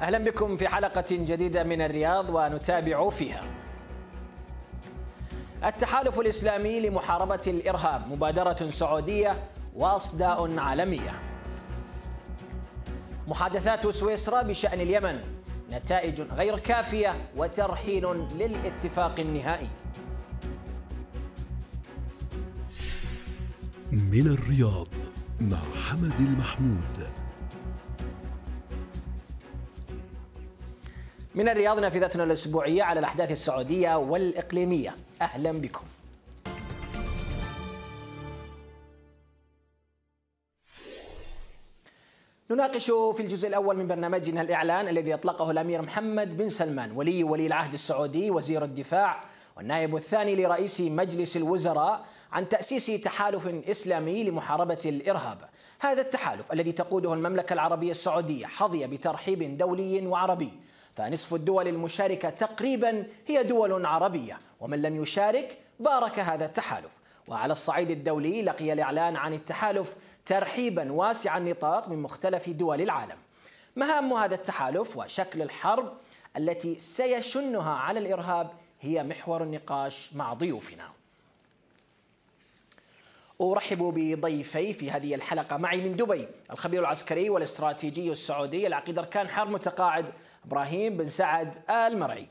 أهلا بكم في حلقة جديدة من الرياض ونتابع فيها التحالف الإسلامي لمحاربة الإرهاب مبادرة سعودية وأصداء عالمية محادثات سويسرا بشأن اليمن نتائج غير كافية وترحيل للاتفاق النهائي من الرياض مع حمد المحمود من الرياض نافذتنا الأسبوعية على الأحداث السعودية والإقليمية أهلا بكم نناقش في الجزء الأول من برنامجنا الإعلان الذي أطلقه الأمير محمد بن سلمان ولي ولي العهد السعودي وزير الدفاع والنائب الثاني لرئيس مجلس الوزراء عن تأسيس تحالف إسلامي لمحاربة الإرهاب هذا التحالف الذي تقوده المملكة العربية السعودية حظي بترحيب دولي وعربي فنصف الدول المشاركة تقريبا هي دول عربية ومن لم يشارك بارك هذا التحالف وعلى الصعيد الدولي لقي الإعلان عن التحالف ترحيبا واسع النطاق من مختلف دول العالم مهام هذا التحالف وشكل الحرب التي سيشنها على الإرهاب هي محور النقاش مع ضيوفنا أرحب بضيفي في هذه الحلقة معي من دبي الخبير العسكري والاستراتيجي السعودي العقيد أركان حرب متقاعد إبراهيم بن سعد المرعي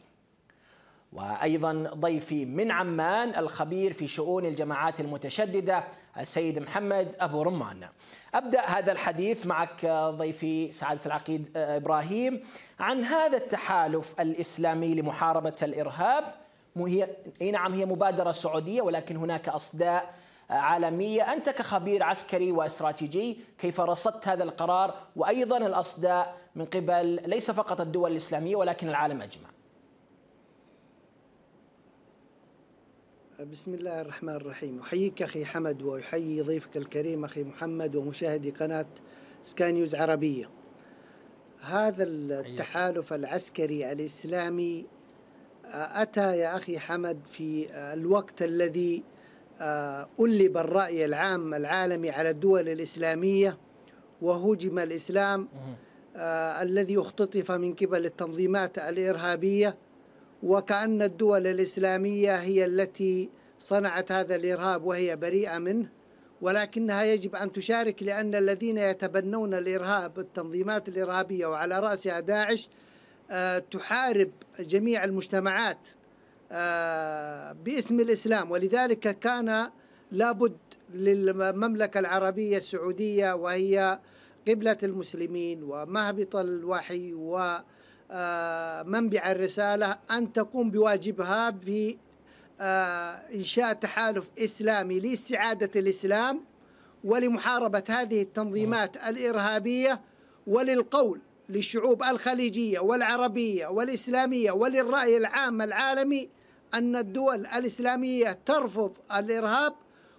وأيضا ضيفي من عمان الخبير في شؤون الجماعات المتشددة السيد محمد أبو رمان أبدأ هذا الحديث معك ضيفي سعادة العقيد إبراهيم عن هذا التحالف الإسلامي لمحاربة الإرهاب هي نعم هي مبادرة سعودية ولكن هناك أصداء عالمية أنت كخبير عسكري واستراتيجي كيف رصدت هذا القرار وأيضا الأصداء من قبل ليس فقط الدول الإسلامية ولكن العالم أجمع بسم الله الرحمن الرحيم أحييك أخي حمد وأحيي ضيفك الكريم أخي محمد ومشاهدي قناة سكاي نيوز عربية هذا التحالف العسكري الإسلامي آه، أتى يا أخي حمد في آه، الوقت الذي آه، ألب الرأي العام العالمي على الدول الإسلامية وهجم الإسلام آه، الذي اختطف من قبل التنظيمات الإرهابية وكأن الدول الإسلامية هي التي صنعت هذا الإرهاب وهي بريئة منه ولكنها يجب أن تشارك لأن الذين يتبنون الإرهاب التنظيمات الإرهابية وعلى رأسها داعش آه، تحارب جميع المجتمعات آه، باسم الإسلام ولذلك كان لابد للمملكة العربية السعودية وهي قبلة المسلمين ومهبط الوحي ومنبع آه، الرسالة أن تقوم بواجبها في آه، إنشاء تحالف إسلامي لاستعادة الإسلام ولمحاربة هذه التنظيمات الإرهابية وللقول للشعوب الخليجية والعربية والإسلامية وللرأي العام العالمي أن الدول الإسلامية ترفض الإرهاب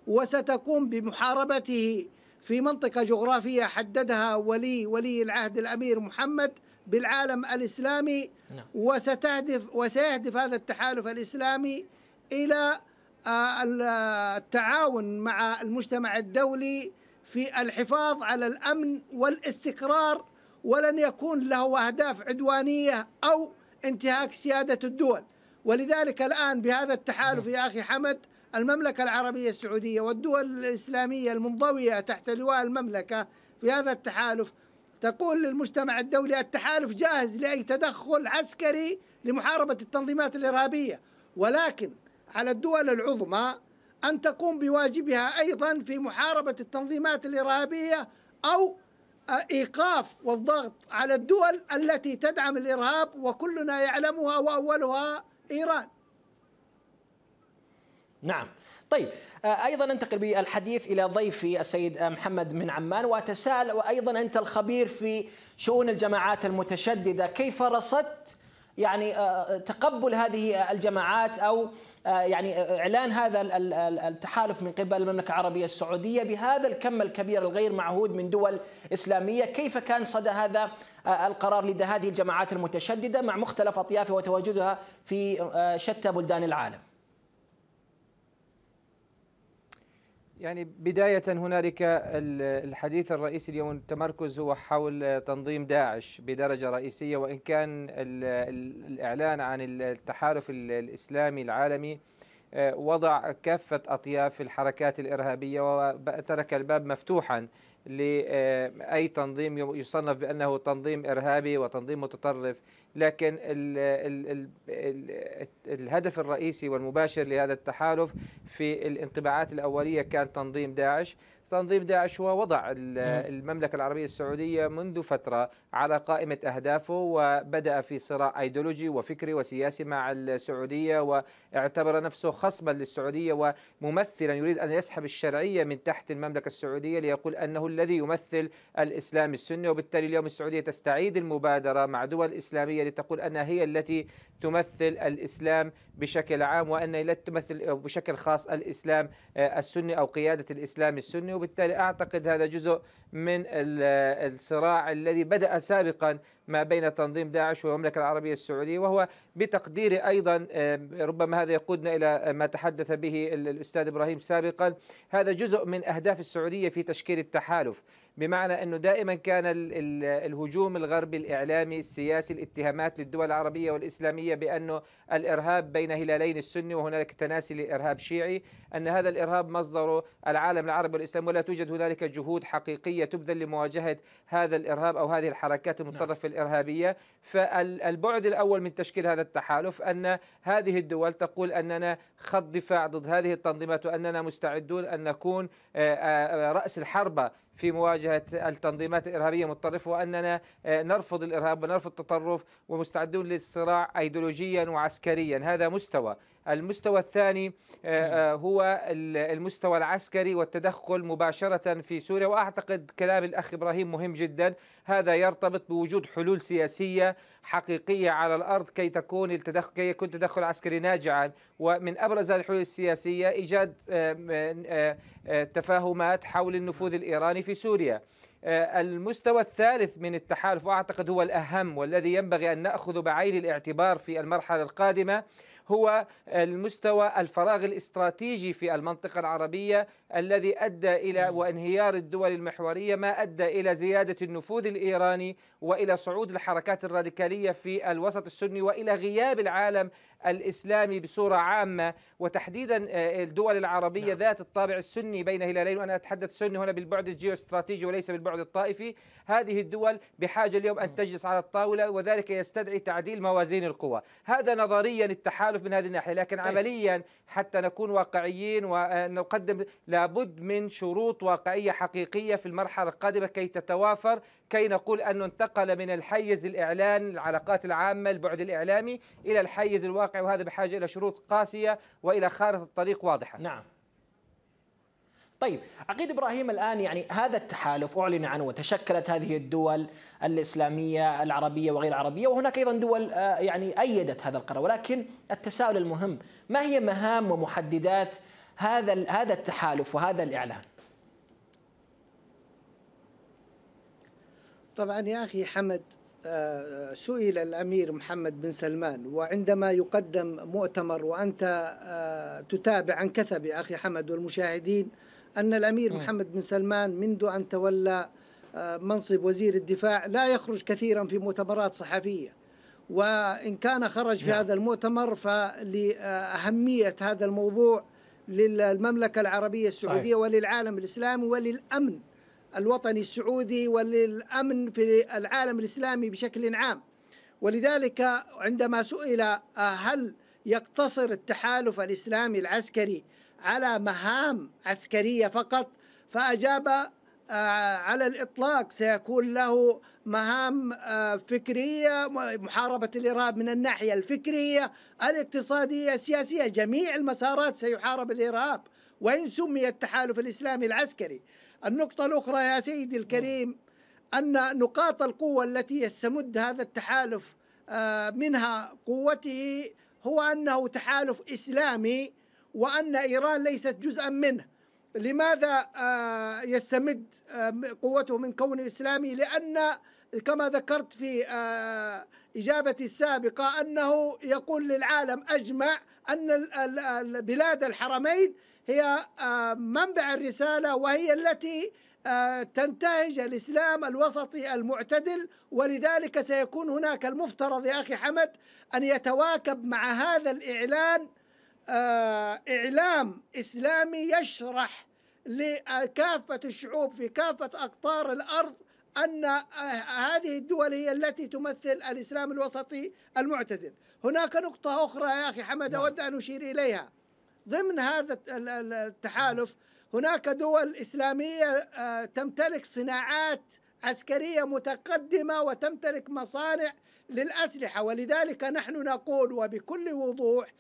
وستقوم بمحاربته في منطقة جغرافية حددها ولي ولي العهد الأمير محمد بالعالم الإسلامي نعم. وستهدف وسيهدف هذا التحالف الإسلامي إلى آه، التعاون مع المجتمع الدولي في الحفاظ على الأمن والاستقرار ولن يكون له أهداف عدوانية أو انتهاك سيادة الدول ولذلك الآن بهذا التحالف نعم. يا أخي حمد المملكة العربية السعودية والدول الإسلامية المنضوية تحت لواء المملكة في هذا التحالف تقول للمجتمع الدولي التحالف جاهز لأي تدخل عسكري لمحاربة التنظيمات الإرهابية ولكن على الدول العظمى أن تقوم بواجبها أيضا في محاربة التنظيمات الإرهابية أو ايقاف والضغط على الدول التي تدعم الارهاب وكلنا يعلمها واولها إيران نعم طيب آه، أيضا ننتقل بالحديث إلى ضيفي السيد آه، محمد من عمان وأتساءل وأيضا أنت الخبير في شؤون الجماعات المتشددة كيف رصدت يعني آه، تقبل هذه الجماعات أو يعني إعلان هذا التحالف من قبل المملكة العربية السعودية بهذا الكم الكبير الغير معهود من دول إسلامية كيف كان صدى هذا القرار لدى هذه الجماعات المتشددة مع مختلف أطيافها وتواجدها في آه، شتى بلدان العالم يعني بداية هنالك الحديث الرئيسي اليوم التمركز هو حول تنظيم داعش بدرجة رئيسية وإن كان الإعلان عن التحالف الإسلامي العالمي آه، وضع كافة أطياف الحركات الإرهابية وترك الباب مفتوحا لأي آه، تنظيم يصنف بأنه تنظيم إرهابي وتنظيم متطرف لكن الـ الـ الـ الهدف الرئيسي والمباشر لهذا التحالف في الانطباعات الأولية كان تنظيم داعش تنظيم داعش ووضع نعم. المملكة العربية السعودية منذ فترة على قائمة أهدافه وبدأ في صراع أيديولوجي وفكري وسياسي مع السعودية واعتبر نفسه خصما للسعودية وممثلا يريد أن يسحب الشرعية من تحت المملكة السعودية ليقول أنه الذي يمثل الإسلام السني وبالتالي اليوم السعودية تستعيد المبادرة مع دول إسلامية لتقول أنها هي التي تمثل الإسلام بشكل عام وأن لا تمثل بشكل خاص الإسلام آه، السني أو قيادة الإسلام السني وبالتالي أعتقد هذا جزء من الصراع الذي بدأ سابقا ما بين تنظيم داعش والمملكة العربية السعودية وهو بتقديري أيضا ربما هذا يقودنا إلى ما تحدث به الأستاذ إبراهيم سابقا هذا جزء من أهداف السعودية في تشكيل التحالف بمعنى أنه دائما كان الهجوم الغربي الإعلامي السياسي الاتهامات للدول العربية والإسلامية بأنه الإرهاب بين هلالين السني وهنالك تناسي لإرهاب شيعي أن هذا الإرهاب مصدره العالم العربي والإسلامي ولا توجد هنالك جهود حقيقية عسكريه تبذل لمواجهه هذا الارهاب او هذه الحركات نعم. المتطرفه نعم. الارهابيه فالبعد الاول من تشكيل هذا التحالف ان هذه الدول تقول اننا خط دفاع ضد هذه التنظيمات واننا مستعدون ان نكون آه، آه، آه، راس الحربه في مواجهة التنظيمات الإرهابية المتطرفة وأننا نرفض الإرهاب ونرفض التطرف ومستعدون للصراع أيديولوجيا وعسكريا هذا مستوى المستوى الثاني آه، آه، هو المستوى العسكري والتدخل مباشرة في سوريا وأعتقد كلام الأخ إبراهيم مهم جدا هذا يرتبط بوجود حلول سياسية حقيقية على الأرض كي تكون التدخل كي يكون تدخل عسكري ناجعا ومن أبرز هذه الحلول السياسية إيجاد تفاهمات حول النفوذ الإيراني في سوريا آه، المستوى الثالث من التحالف واعتقد هو الاهم والذي ينبغي ان ناخذ بعين الاعتبار في المرحله القادمه هو المستوى الفراغ الاستراتيجي في المنطقة العربية الذي أدى إلى نعم. وانهيار الدول المحورية ما أدى إلى زيادة النفوذ الإيراني وإلى صعود الحركات الراديكالية في الوسط السني وإلى غياب العالم الإسلامي بصورة عامة وتحديدا آه، الدول العربية نعم. ذات الطابع السني بين هلالين وأنا أتحدث سني هنا بالبعد الجيوستراتيجي وليس بالبعد الطائفي هذه الدول بحاجة اليوم أن نعم. تجلس على الطاولة وذلك يستدعي تعديل موازين القوى هذا نظريا التحالف التخلف من هذه الناحيه لكن طيب. عمليا حتى نكون واقعيين ونقدم لابد من شروط واقعيه حقيقيه في المرحله القادمه كي تتوافر كي نقول انه انتقل من الحيز الاعلان العلاقات العامه البعد الاعلامي الى الحيز الواقعي وهذا بحاجه الى شروط قاسيه والى خارطه طريق واضحه نعم طيب عقيد ابراهيم الان يعني هذا التحالف اعلن عنه وتشكلت هذه الدول الاسلاميه العربيه وغير العربيه وهناك ايضا دول آه، يعني ايدت هذا القرار ولكن التساؤل المهم ما هي مهام ومحددات هذا هذا التحالف وهذا الاعلان؟ طبعا يا اخي حمد آه، آه، سئل الامير محمد بن سلمان وعندما يقدم مؤتمر وانت تتابع عن كثب يا اخي حمد والمشاهدين أن الأمير محمد بن سلمان منذ أن تولى آه، منصب وزير الدفاع لا يخرج كثيرا في مؤتمرات صحفية وإن كان خرج في نعم. هذا المؤتمر فلأهمية هذا الموضوع للمملكة العربية السعودية وللعالم الإسلامي وللأمن الوطني السعودي وللأمن في العالم الإسلامي بشكل عام ولذلك عندما سئل آه، هل يقتصر التحالف الإسلامي العسكري على مهام عسكرية فقط فأجاب آه، على الإطلاق سيكون له مهام آه، فكرية محاربة الإرهاب من الناحية الفكرية الاقتصادية السياسية جميع المسارات سيحارب الإرهاب وإن سمي التحالف الإسلامي العسكري النقطة الأخرى يا سيدي الكريم نعم. أن نقاط القوة التي يستمد هذا التحالف آه، منها قوته هو أنه تحالف إسلامي وأن إيران ليست جزءا منه لماذا آه، يستمد آه، قوته من كونه إسلامي لأن كما ذكرت في آه، إجابتي السابقة أنه يقول للعالم أجمع أن بلاد الحرمين هي منبع الرسالة وهي التي تنتهج الإسلام الوسطي المعتدل ولذلك سيكون هناك المفترض يا أخي حمد أن يتواكب مع هذا الإعلان آه، إعلام إسلامي يشرح لكافة الشعوب في كافة أقطار الأرض أن آه، هذه الدول هي التي تمثل الإسلام الوسطي المعتدل هناك نقطة أخرى يا أخي حمد نعم. أود أن أشير إليها ضمن هذا التحالف هناك دول إسلامية آه، تمتلك صناعات عسكرية متقدمة وتمتلك مصانع للأسلحة ولذلك نحن نقول وبكل وضوح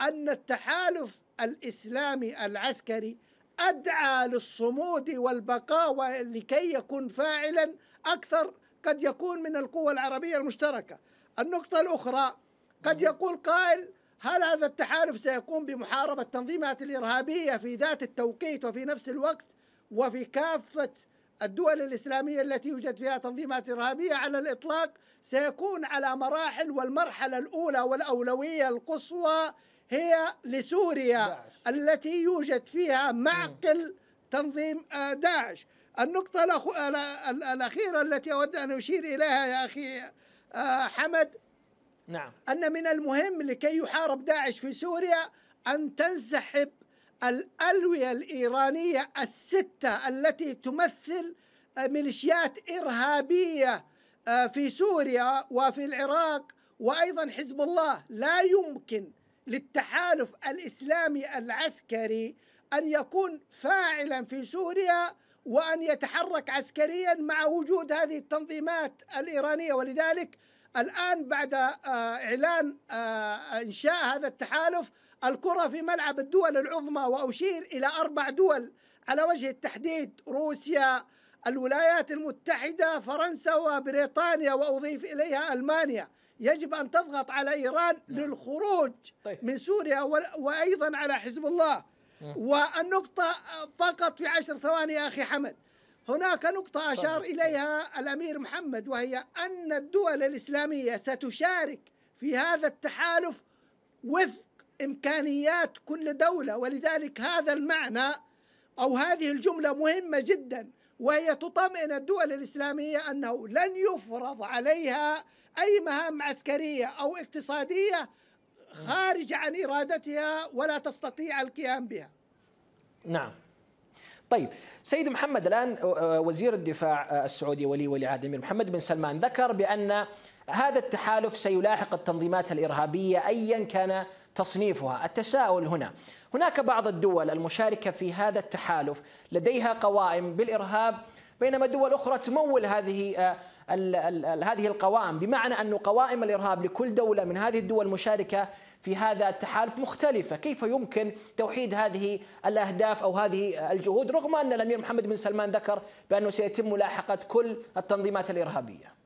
أن التحالف الإسلامي العسكري أدعى للصمود والبقاء لكي يكون فاعلا أكثر قد يكون من القوة العربية المشتركة النقطة الأخرى قد يقول قائل هل هذا التحالف سيقوم بمحاربة التنظيمات الإرهابية في ذات التوقيت وفي نفس الوقت وفي كافة الدول الإسلامية التي يوجد فيها تنظيمات إرهابية على الإطلاق سيكون على مراحل والمرحلة الأولى والأولوية القصوى هي لسوريا داعش. التي يوجد فيها معقل تنظيم آه، داعش النقطة الأخيرة التي أود أن أشير إليها يا أخي آه، حمد نعم أن من المهم لكي يحارب داعش في سوريا أن تنسحب الألوية الإيرانية الستة التي تمثل آه، ميليشيات إرهابية في سوريا وفي العراق وأيضا حزب الله لا يمكن للتحالف الاسلامي العسكري ان يكون فاعلا في سوريا وان يتحرك عسكريا مع وجود هذه التنظيمات الايرانيه ولذلك الان بعد آه، اعلان آه، انشاء هذا التحالف الكره في ملعب الدول العظمى واشير الى اربع دول على وجه التحديد روسيا الولايات المتحدة فرنسا وبريطانيا وأضيف إليها ألمانيا يجب أن تضغط على إيران نعم. للخروج طيب. من سوريا وأيضا على حزب الله نعم. والنقطة فقط في عشر ثواني أخي حمد هناك نقطة أشار إليها الأمير محمد وهي أن الدول الإسلامية ستشارك في هذا التحالف وفق إمكانيات كل دولة ولذلك هذا المعنى أو هذه الجملة مهمة جدا وهي تطمئن الدول الإسلامية أنه لن يفرض عليها أي مهام عسكرية أو اقتصادية خارجة عن إرادتها ولا تستطيع القيام بها نعم طيب سيد محمد الآن آه، آه، وزير الدفاع آه، السعودي ولي ولي عهد الأمير محمد بن سلمان ذكر بأن هذا التحالف سيلاحق التنظيمات الارهابيه ايا كان تصنيفها، التساؤل هنا، هناك بعض الدول المشاركه في هذا التحالف لديها قوائم بالارهاب بينما دول اخرى تمول هذه آه، هذه القوائم بمعنى أن قوائم الإرهاب لكل دولة من هذه الدول المشاركة في هذا التحالف مختلفة كيف يمكن توحيد هذه الأهداف أو هذه الجهود رغم أن الأمير محمد بن سلمان ذكر بأنه سيتم ملاحقة كل التنظيمات الإرهابية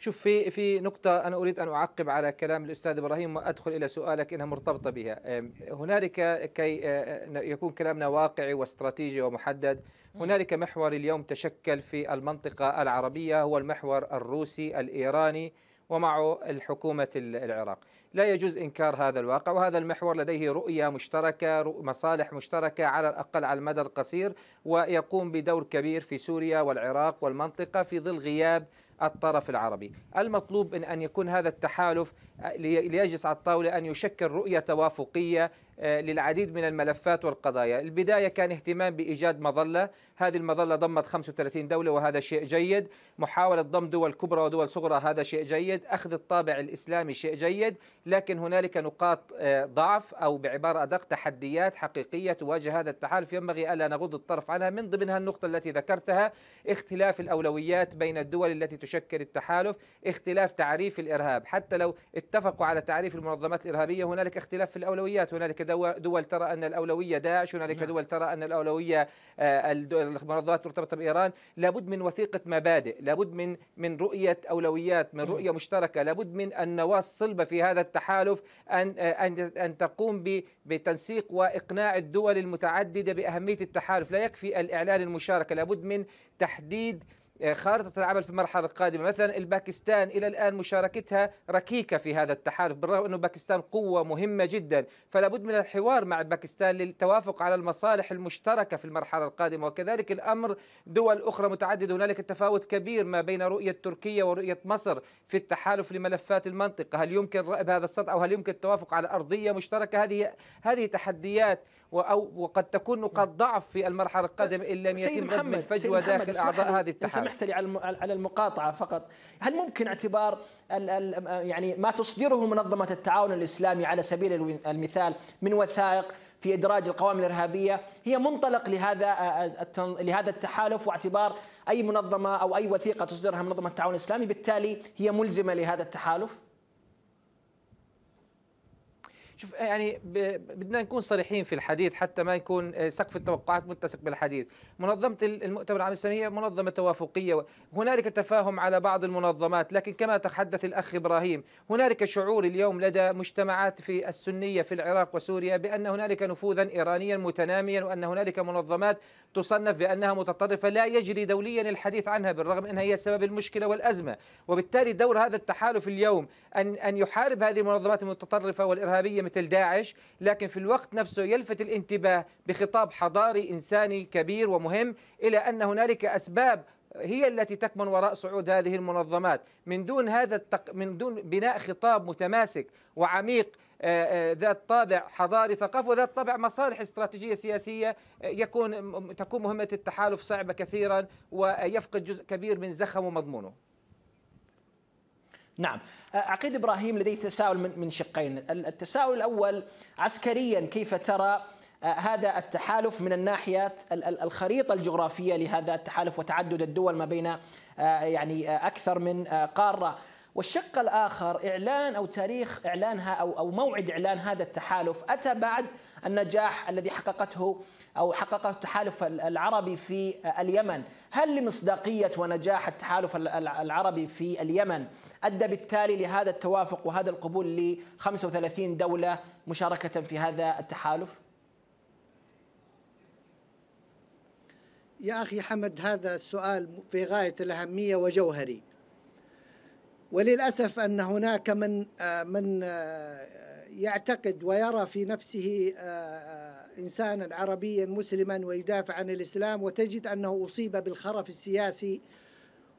شوف في في نقطة أنا أريد أن أعقب على كلام الأستاذ إبراهيم وأدخل إلى سؤالك إنها مرتبطة بها هنالك كي أه، أه، يكون كلامنا واقعي واستراتيجي ومحدد هنالك محور اليوم تشكل في المنطقة العربية هو المحور الروسي الإيراني ومعه الحكومة العراق لا يجوز إنكار هذا الواقع وهذا المحور لديه رؤية مشتركة مصالح مشتركة على الأقل على المدى القصير ويقوم بدور كبير في سوريا والعراق والمنطقة في ظل غياب الطرف العربي المطلوب من أن يكون هذا التحالف آه، ليجلس على الطاولة أن يشكل رؤية توافقية آه، للعديد من الملفات والقضايا البداية كان اهتمام بإيجاد مظلة هذه المظلة ضمت 35 دولة وهذا شيء جيد محاولة ضم دول كبرى ودول صغرى هذا شيء جيد أخذ الطابع الإسلامي شيء جيد لكن هنالك نقاط آه، ضعف أو بعبارة أدق تحديات حقيقية تواجه هذا التحالف ينبغي ألا نغض الطرف عنها من ضمنها النقطة التي ذكرتها اختلاف الأولويات بين الدول التي تشكل التحالف اختلاف تعريف الإرهاب حتى لو اتفقوا على تعريف المنظمات الإرهابية هنالك اختلاف في الأولويات هنالك دول ترى أن الأولوية داعش هنالك نعم. دول ترى أن الأولوية آه، المنظمات المرتبطة بإيران لابد من وثيقة مبادئ لابد من من رؤية أولويات من نعم. رؤية مشتركة لابد من النواة الصلبة في هذا التحالف أن آه، أن أن تقوم بتنسيق وإقناع الدول المتعددة بأهمية التحالف لا يكفي الإعلان المشاركة لابد من تحديد آه، خارطة العمل في المرحلة القادمة مثلا الباكستان إلى الآن مشاركتها ركيكة في هذا التحالف بالرغم أنه باكستان قوة مهمة جدا فلا بد من الحوار مع باكستان للتوافق على المصالح المشتركة في المرحلة القادمة وكذلك الأمر دول أخرى متعددة هنالك تفاوت كبير ما بين رؤية تركيا ورؤية مصر في التحالف لملفات المنطقة هل يمكن رأب هذا السطح أو هل يمكن التوافق على أرضية مشتركة هذه هذه تحديات أو وقد تكون نقاط نعم. ضعف في المرحلة القادمة إن لم يتم ضم الفجوة داخل أعضاء هذه الاتحاد سمحت لي على المقاطعة فقط هل ممكن اعتبار يعني ما تصدره منظمة التعاون الإسلامي على سبيل المثال من وثائق في ادراج القوائم الارهابيه هي منطلق لهذا لهذا التحالف واعتبار اي منظمه او اي وثيقه تصدرها منظمه التعاون الاسلامي بالتالي هي ملزمه لهذا التحالف شوف يعني بدنا نكون صريحين في الحديث حتى ما يكون آه، سقف التوقعات متسق بالحديث منظمة المؤتمر العام الإسلامي هي منظمة توافقية هنالك تفاهم على بعض المنظمات لكن كما تحدث الأخ إبراهيم هنالك شعور اليوم لدى مجتمعات في السنية في العراق وسوريا بأن هنالك نفوذا إيرانيا متناميا وأن هنالك منظمات تصنف بأنها متطرفة لا يجري دوليا الحديث عنها بالرغم أنها هي سبب المشكلة والأزمة وبالتالي دور هذا التحالف اليوم أن أن يحارب هذه المنظمات المتطرفة والإرهابية مثل داعش لكن في الوقت نفسه يلفت الانتباه بخطاب حضاري إنساني كبير ومهم إلى أن هنالك أسباب هي التي تكمن وراء صعود هذه المنظمات من دون هذا التق... من دون بناء خطاب متماسك وعميق آه، آه، ذات طابع حضاري ثقافي وذات طابع مصالح استراتيجيه سياسيه آه، يكون تكون مهمه التحالف صعبه كثيرا ويفقد جزء كبير من زخمه ومضمونه نعم عقيد إبراهيم لديه تساؤل من شقين التساؤل الأول عسكريا كيف ترى آه، هذا التحالف من الناحية الخريطة الجغرافية لهذا التحالف وتعدد الدول ما بين آه، يعني آه، أكثر من قارة والشق الآخر إعلان أو تاريخ إعلانها أو أو موعد إعلان هذا التحالف أتى بعد النجاح الذي حققته أو حققه التحالف العربي في اليمن هل لمصداقية ونجاح التحالف العربي في اليمن أدى بالتالي لهذا التوافق وهذا القبول ل 35 دولة مشاركة في هذا التحالف؟ يا أخي حمد هذا السؤال في غاية الأهمية وجوهري وللأسف أن هناك من من يعتقد ويرى في نفسه آه، إنسانا عربيا مسلما ويدافع عن الإسلام وتجد أنه أصيب بالخرف السياسي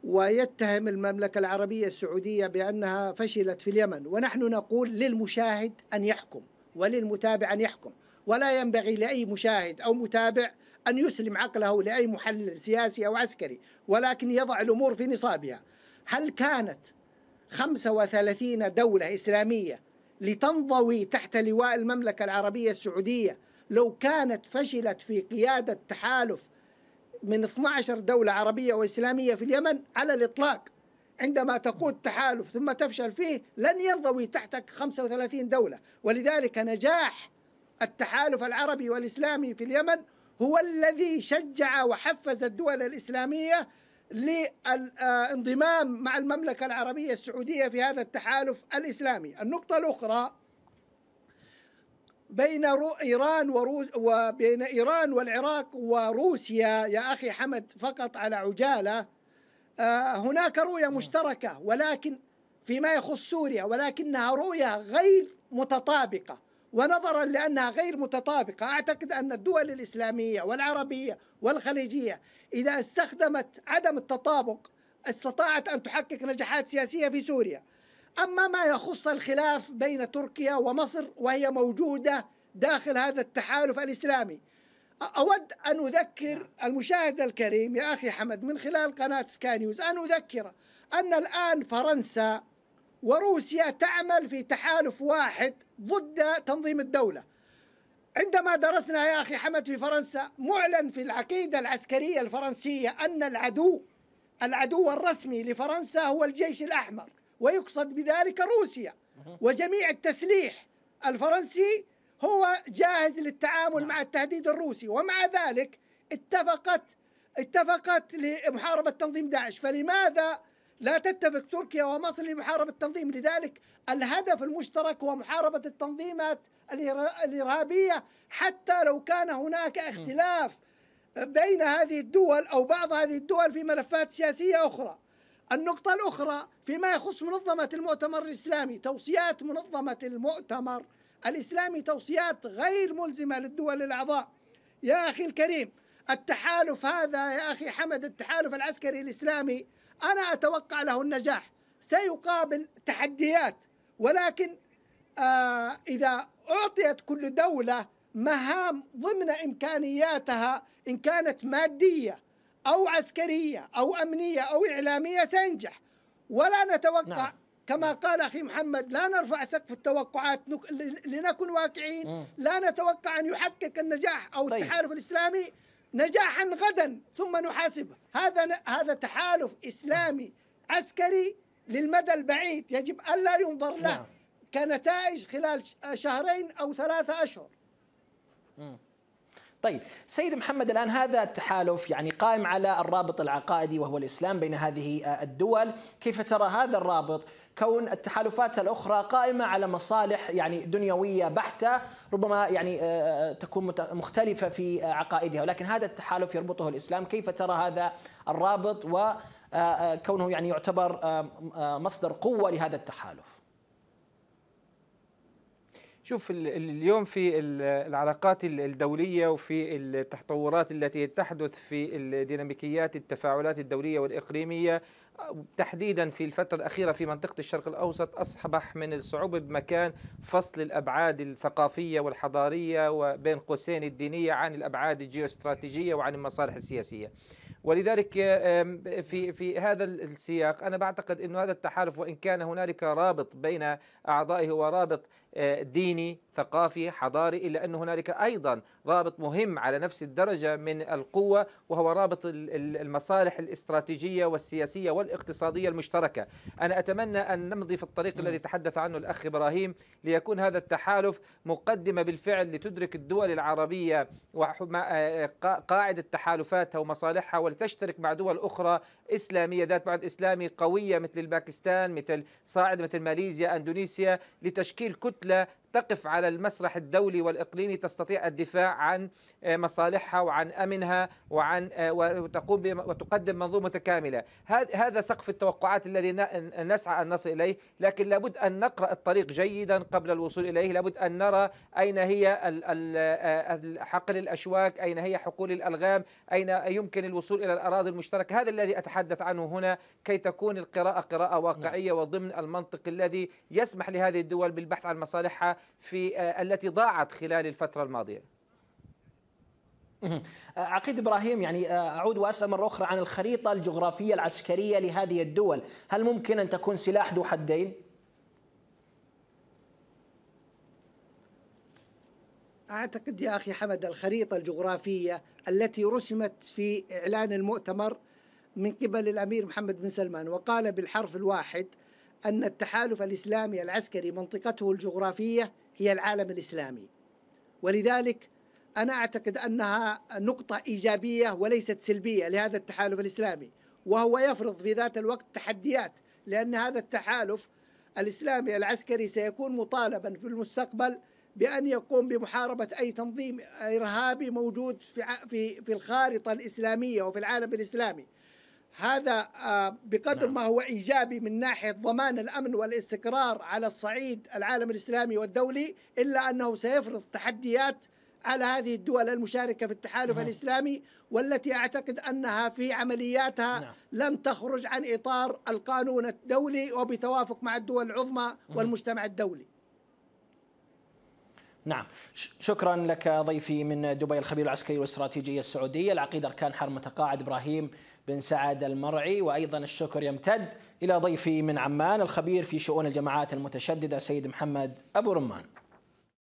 ويتهم المملكة العربية السعودية بأنها فشلت في اليمن ونحن نقول للمشاهد أن يحكم وللمتابع أن يحكم ولا ينبغي لأي مشاهد أو متابع أن يسلم عقله لأي محلل سياسي أو عسكري ولكن يضع الأمور في نصابها هل كانت 35 دولة إسلامية لتنضوي تحت لواء المملكة العربية السعودية لو كانت فشلت في قيادة تحالف من 12 دولة عربية وإسلامية في اليمن على الإطلاق عندما تقود تحالف ثم تفشل فيه لن ينضوي تحتك 35 دولة ولذلك نجاح التحالف العربي والإسلامي في اليمن هو الذي شجع وحفز الدول الإسلامية للانضمام مع المملكة العربية السعودية في هذا التحالف الإسلامي النقطة الأخرى بين إيران وروس وبين إيران والعراق وروسيا يا أخي حمد فقط على عجالة آه، هناك رؤية نعم. مشتركة ولكن فيما يخص سوريا ولكنها رؤية غير متطابقة ونظرا لأنها غير متطابقة أعتقد أن الدول الإسلامية والعربية والخليجية إذا استخدمت عدم التطابق استطاعت أن تحقق نجاحات سياسية في سوريا أما ما يخص الخلاف بين تركيا ومصر وهي موجودة داخل هذا التحالف الإسلامي أود أن أذكر نعم. المشاهد الكريم يا أخي حمد من خلال قناة سكانيوز نيوز أن أذكره أن الآن فرنسا وروسيا تعمل في تحالف واحد ضد تنظيم الدولة عندما درسنا يا أخي حمد في فرنسا معلن في العقيدة العسكرية الفرنسية أن العدو العدو الرسمي لفرنسا هو الجيش الأحمر ويقصد بذلك روسيا وجميع التسليح الفرنسي هو جاهز للتعامل مع نعم. التهديد الروسي ومع ذلك اتفقت اتفقت لمحاربة تنظيم داعش فلماذا لا تتفق تركيا ومصر لمحاربة التنظيم لذلك الهدف المشترك هو محاربة التنظيمات الإرهابية حتى لو كان هناك اختلاف بين هذه الدول أو بعض هذه الدول في ملفات سياسية أخرى النقطة الأخرى فيما يخص منظمة المؤتمر الإسلامي توصيات منظمة المؤتمر الإسلامي توصيات غير ملزمة للدول الأعضاء يا أخي الكريم التحالف هذا يا أخي حمد التحالف العسكري الإسلامي أنا أتوقع له النجاح سيقابل تحديات ولكن آه إذا أعطيت كل دولة مهام ضمن إمكانياتها إن كانت مادية أو عسكرية أو أمنية أو إعلامية سينجح ولا نتوقع نعم. كما نعم. قال أخي محمد لا نرفع سقف التوقعات نك... لنكن واقعين م. لا نتوقع أن يحقق النجاح أو طيب. التحالف الإسلامي نجاحا غدا ثم نحاسبه هذا ن... هذا تحالف إسلامي عسكري للمدى البعيد يجب ألا ينظر له نعم. كنتائج خلال شهرين أو ثلاثة أشهر م. طيب سيد محمد الآن هذا التحالف يعني قائم على الرابط العقائدي وهو الإسلام بين هذه آه، الدول كيف ترى هذا الرابط كون التحالفات الأخرى قائمة على مصالح يعني دنيوية بحتة ربما يعني آه، آه، تكون مختلفة في عقائدها ولكن هذا التحالف يربطه الإسلام كيف ترى هذا الرابط وكونه يعني يعتبر مصدر قوة لهذا التحالف شوف اليوم في العلاقات الدولية وفي التطورات التي تحدث في الديناميكيات التفاعلات الدولية والإقليمية تحديدا في الفترة الأخيرة في منطقة الشرق الأوسط أصبح من الصعوبة بمكان فصل الأبعاد الثقافية والحضارية وبين قوسين الدينية عن الأبعاد الجيوستراتيجية وعن المصالح السياسية ولذلك في في هذا السياق انا بعتقد انه هذا التحالف وان كان هنالك رابط بين اعضائه ورابط آه، ديني ثقافي حضاري إلا أن هنالك أيضا رابط مهم على نفس الدرجة من القوة وهو رابط المصالح الاستراتيجية والسياسية والاقتصادية المشتركة أنا أتمنى أن نمضي في الطريق الذي تحدث عنه الأخ إبراهيم ليكون هذا التحالف مقدمة بالفعل لتدرك الدول العربية آه، قاعدة تحالفاتها ومصالحها ولتشترك مع دول أخرى إسلامية ذات بعد إسلامي قوية مثل الباكستان مثل صاعد مثل ماليزيا أندونيسيا لتشكيل كتلة suretle تقف على المسرح الدولي والإقليمي تستطيع الدفاع عن آه، مصالحها وعن أمنها وعن آه، وتقوم وتقدم منظومة متكاملة هذا سقف التوقعات الذي نسعى أن نصل إليه لكن لابد أن نقرأ الطريق جيدا قبل الوصول إليه لابد أن نرى أين هي آه، حقل الأشواك أين هي حقول الألغام أين يمكن الوصول إلى الأراضي المشتركة هذا الذي أتحدث عنه هنا كي تكون القراءة قراءة واقعية وضمن المنطق الذي يسمح لهذه الدول بالبحث عن مصالحها في آه، التي ضاعت خلال الفترة الماضية عقيد ابراهيم يعني آه، اعود واسال مره اخرى عن الخريطه الجغرافيه العسكريه لهذه الدول، هل ممكن ان تكون سلاح ذو حدين؟ اعتقد يا اخي حمد الخريطه الجغرافيه التي رسمت في اعلان المؤتمر من قبل الامير محمد بن سلمان وقال بالحرف الواحد أن التحالف الإسلامي العسكري منطقته الجغرافية هي العالم الإسلامي ولذلك أنا أعتقد أنها نقطة إيجابية وليست سلبية لهذا التحالف الإسلامي وهو يفرض في ذات الوقت تحديات لأن هذا التحالف الإسلامي العسكري سيكون مطالبا في المستقبل بأن يقوم بمحاربة أي تنظيم إرهابي موجود في في الخارطة الإسلامية وفي العالم الإسلامي هذا آه، بقدر نعم. ما هو ايجابي من ناحيه ضمان الامن والاستقرار على الصعيد العالم الاسلامي والدولي الا انه سيفرض تحديات على هذه الدول المشاركه في التحالف نعم. الاسلامي والتي اعتقد انها في عملياتها نعم. لن تخرج عن اطار القانون الدولي وبتوافق مع الدول العظمى والمجتمع الدولي. نعم شكرا لك ضيفي من دبي الخبير العسكري والاستراتيجي السعودي العقيد اركان حرب متقاعد ابراهيم بن سعد المرعي وأيضا الشكر يمتد إلى ضيفي من عمان الخبير في شؤون الجماعات المتشددة سيد محمد أبو رمان